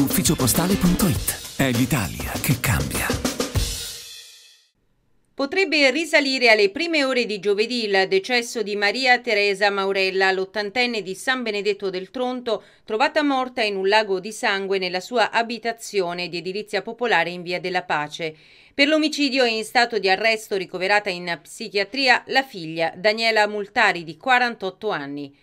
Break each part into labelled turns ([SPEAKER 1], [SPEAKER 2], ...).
[SPEAKER 1] ufficiopostale.it. È l'Italia che cambia. Potrebbe risalire alle prime ore di giovedì il decesso di Maria Teresa Maurella, l'ottantenne di San Benedetto del Tronto, trovata morta in un lago di sangue nella sua abitazione di edilizia popolare in Via della Pace. Per l'omicidio è in stato di arresto ricoverata in psichiatria la figlia Daniela Multari di 48 anni.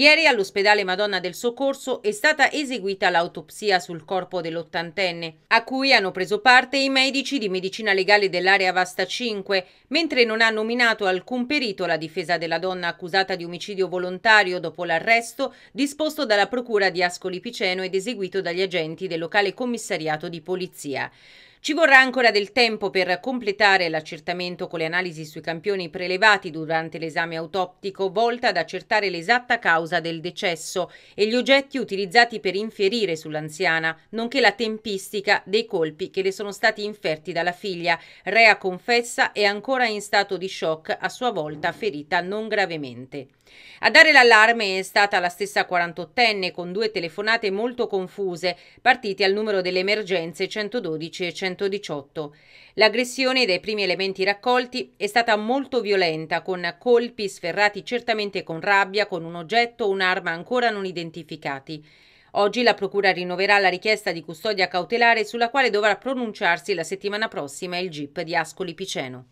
[SPEAKER 1] Ieri all'ospedale Madonna del Soccorso è stata eseguita l'autopsia sul corpo dell'ottantenne, a cui hanno preso parte i medici di medicina legale dell'area Vasta 5, mentre non ha nominato alcun perito la difesa della donna accusata di omicidio volontario dopo l'arresto disposto dalla procura di Ascoli Piceno ed eseguito dagli agenti del locale commissariato di polizia. Ci vorrà ancora del tempo per completare l'accertamento con le analisi sui campioni prelevati durante l'esame autoptico volta ad accertare l'esatta causa del decesso e gli oggetti utilizzati per inferire sull'anziana, nonché la tempistica dei colpi che le sono stati inferti dalla figlia, rea confessa e ancora in stato di shock, a sua volta ferita non gravemente. A dare l'allarme è stata la stessa 48enne con due telefonate molto confuse partite al numero delle emergenze 112 e 118. L'aggressione dai primi elementi raccolti è stata molto violenta con colpi sferrati certamente con rabbia con un oggetto o un'arma ancora non identificati. Oggi la Procura rinnoverà la richiesta di custodia cautelare sulla quale dovrà pronunciarsi la settimana prossima il GIP di Ascoli Piceno.